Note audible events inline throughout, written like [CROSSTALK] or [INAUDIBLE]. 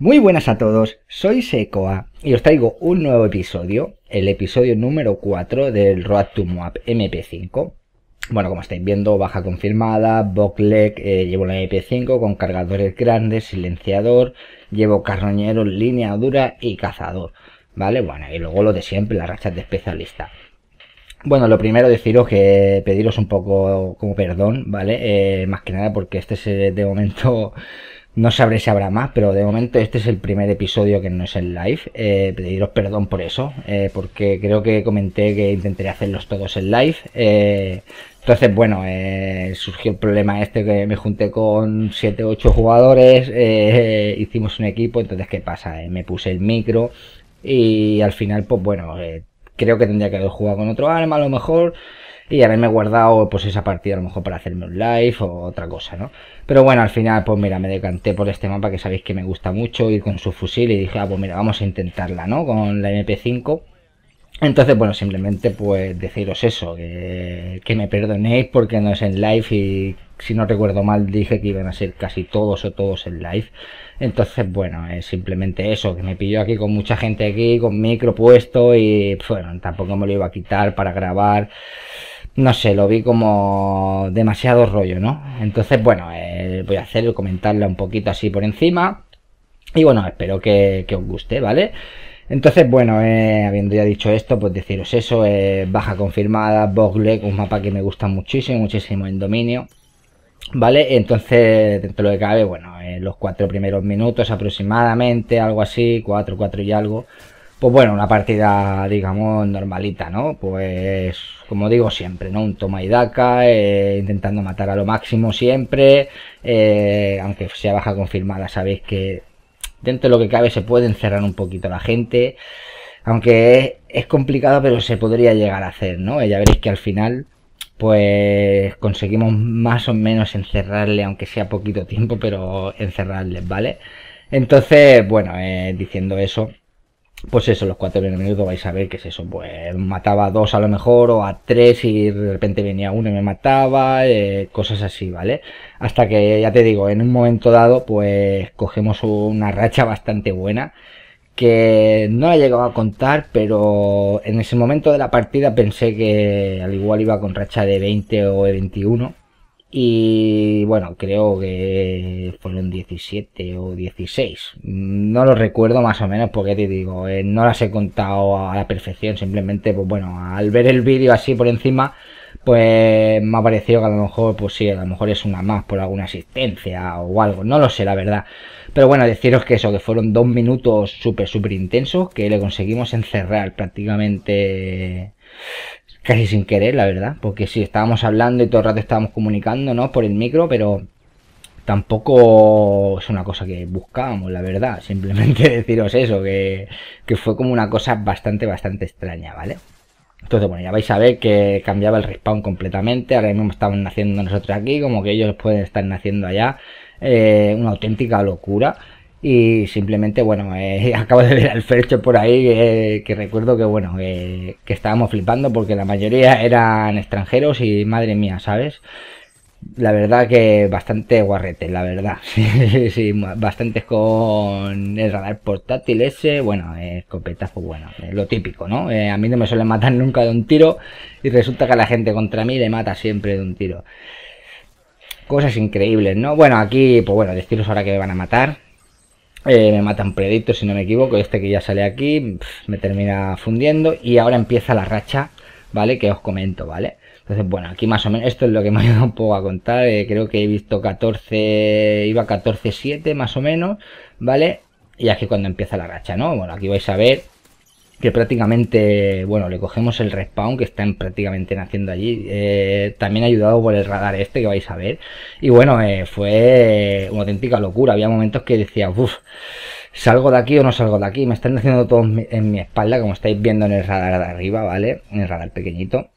Muy buenas a todos, soy Secoa y os traigo un nuevo episodio, el episodio número 4 del Road to Moab MP5. Bueno, como estáis viendo, baja confirmada, Bocleg, eh, llevo la MP5 con cargadores grandes, silenciador, llevo carroñero, línea dura y cazador. ¿Vale? Bueno, y luego lo de siempre, las rachas de especialista. Bueno, lo primero deciros que pediros un poco como perdón, ¿vale? Eh, más que nada porque este es de momento no sabré si habrá más, pero de momento este es el primer episodio que no es en live. Eh, pediros perdón por eso, eh, porque creo que comenté que intentaré hacerlos todos en live. Eh, entonces, bueno, surgió el problema este que me junté con 7 8 jugadores, [LAUGHS] hicimos un equipo, entonces ¿qué pasa? me puse el micro y al final, pues bueno, creo que tendría que haber jugado con otro arma a lo mejor y me he guardado pues esa partida a lo mejor para hacerme un live o otra cosa, ¿no? Pero bueno, al final pues mira, me decanté por este mapa que sabéis que me gusta mucho ir con su fusil y dije, ah, pues mira, vamos a intentarla, ¿no? Con la MP5. Entonces, bueno, simplemente pues deciros eso, que, me perdonéis porque no es en live y si no recuerdo mal, dije que iban a ser casi todos o todos en live. Entonces, bueno, es simplemente eso, que me pilló aquí con mucha gente aquí, con micro puesto y, bueno, tampoco me lo iba a quitar para grabar no sé, lo vi como demasiado rollo, ¿no? Entonces, bueno, eh, voy a hacer comentarla un poquito así por encima. Y bueno, espero que, os guste, ¿vale? Entonces, bueno, eh, habiendo ya dicho esto, pues deciros eso, eh, baja confirmada, Bogleg, un mapa que me gusta muchísimo, muchísimo en dominio. ¿Vale? Entonces, dentro de lo que cabe, bueno, los cuatro primeros minutos aproximadamente, algo así, cuatro, cuatro y algo, pues bueno, una partida, digamos, normalita, ¿no? Pues, como digo siempre, ¿no? Un toma y daca, eh, intentando matar a lo máximo siempre, eh, aunque sea baja confirmada, sabéis que dentro de lo que cabe se puede encerrar un poquito la gente, aunque es, complicado, pero se podría llegar a hacer, ¿no? Ya veréis que al final, pues, conseguimos más o menos encerrarle, aunque sea poquito tiempo, pero encerrarles, ¿vale? Entonces, bueno, eh, diciendo eso pues eso, los cuatro minutos vais a ver que es eso, pues mataba a dos a lo mejor o a tres y de repente venía uno y me mataba, eh, cosas así, ¿vale? Hasta que ya te digo, en un momento dado pues cogemos una racha bastante buena que no la llegado a contar, pero en ese momento de la partida pensé que al igual iba con racha de 20 o de 21 y bueno, creo que fueron 17 o 16. No lo recuerdo más o menos porque te digo, eh, no las he contado a la perfección. Simplemente, pues bueno, al ver el vídeo así por encima, pues me ha parecido que a lo mejor, pues sí, a lo mejor es una más por alguna asistencia o algo, no lo sé la verdad. Pero bueno, deciros que eso, que fueron dos minutos súper, súper intensos que le conseguimos encerrar prácticamente casi sin querer, la verdad, porque si estábamos hablando y todo el rato estábamos comunicándonos por el micro, pero tampoco es una cosa que buscábamos, la verdad, [LAUGHS] simplemente deciros eso, que, fue como una cosa bastante, bastante extraña, ¿vale? Entonces, bueno, ya vais a ver que cambiaba el respawn completamente. Ahora mismo estamos naciendo nosotros aquí, como que ellos pueden estar naciendo allá. Eh, una auténtica locura. Y simplemente, bueno, [LAUGHS] eh, acabo de ver al Fercho por ahí, eh, que recuerdo que, bueno, eh, que estábamos flipando porque la mayoría eran extranjeros y madre mía, ¿sabes? La verdad que bastante guarrete, la verdad. [LAUGHS] Sí, sí, sí, con el radar portátil ese, bueno, escopetazo, pues bueno, lo típico, ¿no? a mí no me suelen matar nunca de un tiro y resulta que la gente contra mí le mata siempre de un tiro. Cosas increíbles, ¿no? Bueno, aquí, pues bueno, deciros ahora que me van a matar, eh, me matan preditos si no me equivoco. Este que ya sale aquí me termina fundiendo. Y ahora empieza la racha, ¿vale? Que os comento, ¿vale? Entonces, bueno, aquí más o menos, esto es lo que [LAUGHS] me ha ayudado un poco a contar. Eh, creo que he visto 14, iba 14-7 más o menos, ¿vale? Y aquí cuando empieza la racha, ¿no? Bueno, aquí vais a ver que prácticamente, bueno, le cogemos el respawn que están prácticamente naciendo allí, eh, también ayudado por el radar este que vais a ver, y bueno, eh, fue una auténtica locura, había momentos que decía, uff, salgo de aquí o no salgo de aquí, me están haciendo todos en mi espalda, como estáis viendo en el radar de arriba, ¿vale? En el radar pequeñito.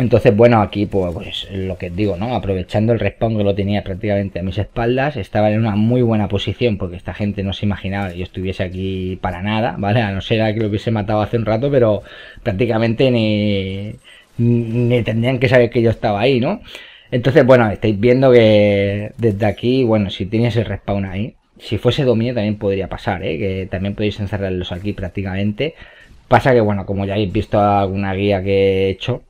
Entonces, bueno, aquí pues, pues, lo que digo, ¿no? Aprovechando el respawn que lo tenía prácticamente a mis espaldas, estaba en una muy buena posición porque esta gente no se imaginaba que yo estuviese aquí para nada, ¿vale? A no ser que lo hubiese matado hace un rato, pero prácticamente ni, ni tendrían que saber que yo estaba ahí, ¿no? Entonces, bueno, estáis viendo que desde aquí, bueno, si tenías el respawn ahí, si fuese dominio también podría pasar, ¿eh? Que también podéis encerrarlos aquí prácticamente. Pasa que, bueno, como ya habéis visto alguna guía que he hecho,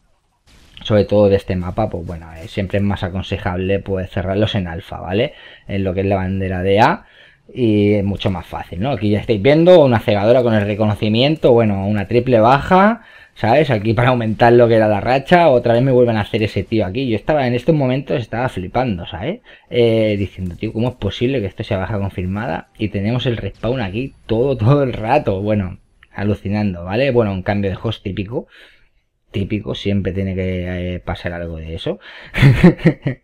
sobre todo de este mapa, pues bueno, eh, siempre es más aconsejable pues cerrarlos en alfa, ¿vale? En lo que es la bandera de A y es mucho más fácil, ¿no? Aquí ya estáis viendo una cegadora con el reconocimiento, bueno, una triple baja, ¿sabes? Aquí para aumentar lo que era la racha, otra vez me vuelven a hacer ese tío aquí. Yo estaba en estos momentos, estaba flipando, ¿sabes? Eh, diciendo, tío, ¿cómo es posible que esto sea baja confirmada? Y tenemos el respawn aquí todo, todo el rato, bueno, alucinando, ¿vale? Bueno, un cambio de host típico típico, siempre tiene que eh, pasar algo de eso. [LAUGHS]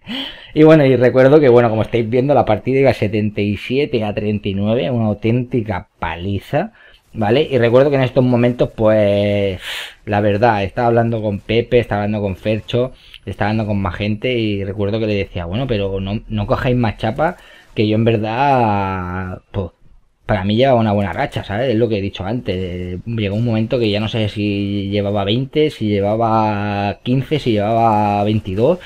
y bueno, y recuerdo que, bueno, como estáis viendo, la partida iba 77 a 39, una auténtica paliza, ¿vale? Y recuerdo que en estos momentos, pues, la verdad, estaba hablando con Pepe, estaba hablando con Fercho, estaba hablando con más gente y recuerdo que le decía, bueno, pero no, no cojáis más chapa, que yo en verdad, pues, para mí llevaba una buena racha, ¿sabes? Es lo que he dicho antes. Llegó un momento que ya no sé si llevaba 20, si llevaba 15, si llevaba 22.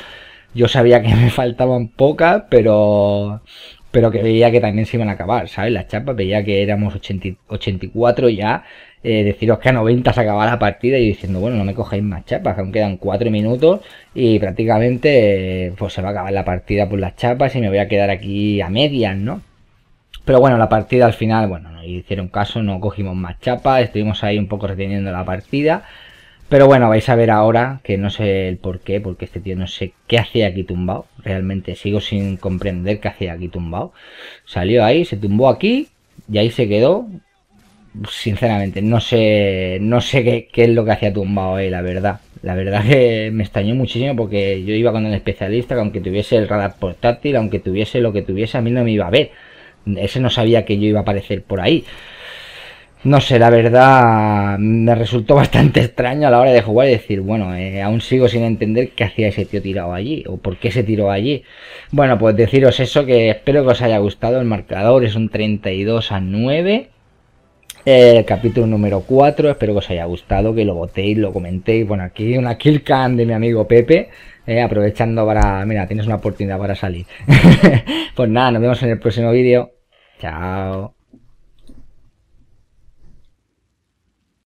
Yo sabía que [LAUGHS] me faltaban pocas, pero pero que veía que también se iban a acabar, ¿sabes? Las chapas, veía que éramos 84 ya, eh, deciros que a 90 se acababa la partida y diciendo, bueno, no me cogéis más chapas, aún quedan 4 minutos y prácticamente pues se va a acabar la partida por las chapas y me voy a quedar aquí a medias, ¿no? Pero bueno, la partida al final, bueno, no hicieron caso, no cogimos más chapa, estuvimos ahí un poco reteniendo la partida. Pero bueno, vais a ver ahora que no sé el por qué, porque este tío no sé qué hacía aquí tumbado. Realmente sigo sin comprender qué hacía aquí tumbado. Salió ahí, se tumbó aquí y ahí se quedó. Sinceramente, no sé, no sé qué, es lo que hacía tumbado, ahí, la verdad. La verdad que me extrañó muchísimo porque yo iba con el especialista, que aunque tuviese el radar portátil, aunque tuviese lo que tuviese, a mí no me iba a ver. Ese no sabía que yo iba a aparecer por ahí. No sé, la verdad me resultó [LAUGHS] bastante extraño a la hora de jugar y decir, bueno, eh, aún sigo sin entender qué hacía ese tío tirado allí o por qué se tiró allí. Bueno, pues deciros eso, que espero que os haya gustado. El marcador es un 32 a 9 el eh, capítulo número 4. Espero que os haya gustado, que lo votéis, lo comentéis. Bueno, aquí una kill can de mi amigo Pepe. Eh, aprovechando para. Mira, tienes una oportunidad para salir. [LAUGHS] pues nada, nos vemos en el próximo vídeo. Chao.